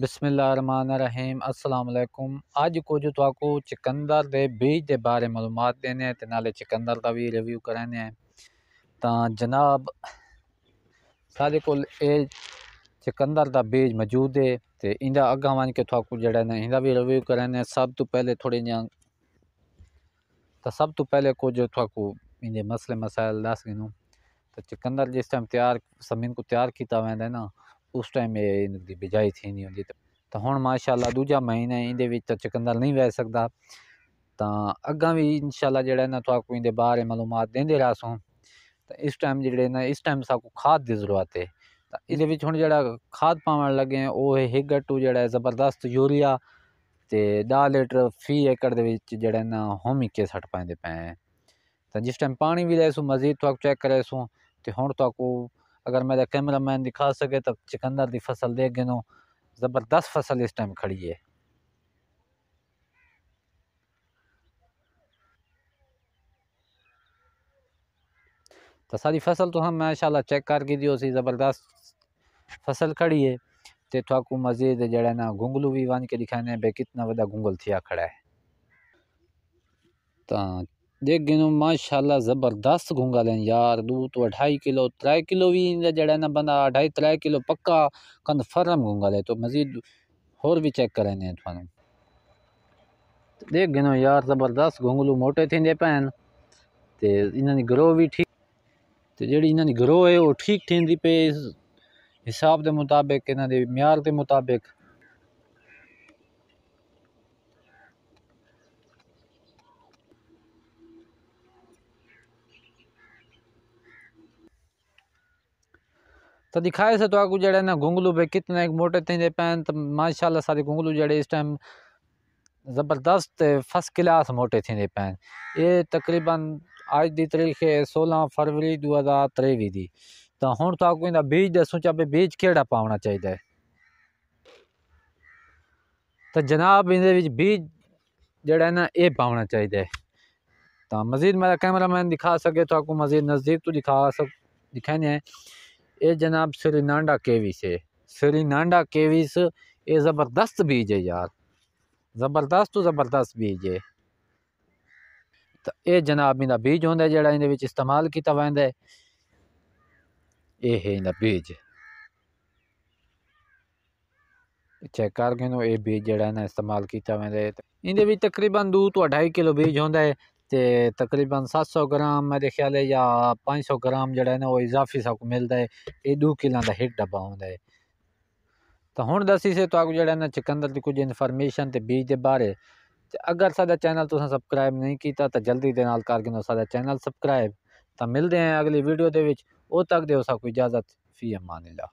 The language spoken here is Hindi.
बिस्मिल्लाहमानरहीम अस्सलामुअलैकुम आज कुछ तो चिकंदर के बीज के बारे मालूमत देने तो नाले चिकंदर का भी रिव्यू कराने तो जनाब साढ़े को चिकंदर का बीज मौजूद है तो इंटर अगर वन के थोक जरा इंटर भी रिव्यू कराने सब तो पहले थोड़े जहाँ तो सब तो पहले कुछ थोको इन मसले मसायल दस गिनू तो चिकंदर जिस टाइम तैयार सभी को तैयार किया वादा ना उस टाइम इनकी बिजाई थी नहीं होंगी तो हम माशाला दूजा महीना इन तो चकंदल नहीं बह सकता तो अगर भी इंशाला जरा ना तो आपको बारे मालूम देंदे रहासूँ तो इस टाइम जेडे ना इस टाइम साकू खाद की जरूरत है तो ये हूँ जरा खाद पावन लगे हैं वह है गट्टू जरा जबरदस्त यूरिया तो दह लीटर फी एकड़ जरा होम होमिके सट पाते पे हैं तो जिस टाइम पानी भी लेसूँ मजीद तो चेक करेसूँ तो हूँ तो अगर मेरा कैमरा मैन दिखा सके तो चिकंदर की फसल देख गए ज़बरदस्त फसल इस टाइम खड़ी है तो सारी फसल तो हम माशाला चेक करके दियो सी ज़बरदस्त फसल खड़ी है तो थोकू मज़ीद जड़ा ना घुंगलू भी वन के दिखाने बे कितना बड़ा गुंगल थिया खड़ा है तो देख गए माशाला ज़बरदस्त गूंगा लेन यार दूध तो अढ़ाई किलो त्रै किलो भी जड़ा ना बंदा अढ़ाई त्रै किलो पक्का कन्फर्म गूंगा ले तो मज़ीद होर भी चेक करें थानू देख गए यार ज़बरदस्त घूंगलू मोटे थे पैन तो इन्होंने ग्रोह भी ठीक तो जी इन्होंने ग्रोह है वह ठीक थी पे हिसाब के मुताबिक इन्होंने म्यार के मुताबिक तो दिखाए से तो आगू जड़े ना घुंगलू भाई कितने मोटे थे पैन तो माशाला सारे घुंगलू जड़े इस टाइम ज़बरदस्त फर्स्ट क्लास मोटे थे पैन ये तकरीबन अज की तारीख है सोलह फरवरी दो हज़ार तेवी की तो हूँ तो आगू इनका बीज दसूँ चाहे बीज केड़ा पाना चाहिए तो जनाब इन बीज जड़ा ना ये पावना चाहिए तो मजीद मेरा कैमरा मैन दिखा सके तो आपको मजीद नज़दीक तो दिखा सक दिखाने हैं ਸ੍ਰੀ ਨਾਂਡਾ ਕੇਵਿਸ ਹੈ ਸ੍ਰੀ ਨਾਂਡਾ ਕੇਵਿਸ ਇਹ ਜ਼ਬਰਦਸਤ ਬੀਜ ਹੈ ਯਾਰ ਜ਼ਬਰਦਸਤ ਤੋਂ ਜ਼ਬਰਦਸਤ ਬੀਜ ਹੈ ਤਾਂ ਇਹ ਜਨਾਬ ਇਹਦਾ ਬੀਜ ਹੁੰਦਾ ਜਿਹੜਾ ਇਹਦੇ ਵਿੱਚ ਇਸਤੇਮਾਲ ਕੀਤਾ ਜਾਂਦਾ ਹੈ ਇਹ ਹੈ ਇਹਦਾ ਬੀਜ ਚੈੱਕ ਕਰਕੇ ਨੂੰ ਇਹ ਬੀਜ ਜਿਹੜਾ ਨਾ ਇਸਤੇਮਾਲ ਕੀਤਾ ਜਾਂਦਾ ਹੈ ਇਹਦੇ ਵਿੱਚ ਤਕਰੀਬਨ 2 ਤੋਂ 2.5 ਕਿਲੋ ਬੀਜ ਹੁੰਦਾ ਹੈ तो तकरीबन सत्त सौ ग्राम मेरे ख्याल है या पाँच सौ ग्राम जड़ा ऐ ना इजाफी सबको मिलता है ये दो किलों का इक डब्बा होता है तो हूँ दसी से जो जेह्ड़ा की ना चुकंदर कुछ इनफॉर्मेशन बीज के बारे तो अगर साढ़ा चैनल तुम सबसक्राइब नहीं किया तो जल्दी के नाल करगे सा चैनल सबसक्राइब तो मिलते हैं अगली वीडियो के बिच्च तक देओ इजाज़त फी अमान ला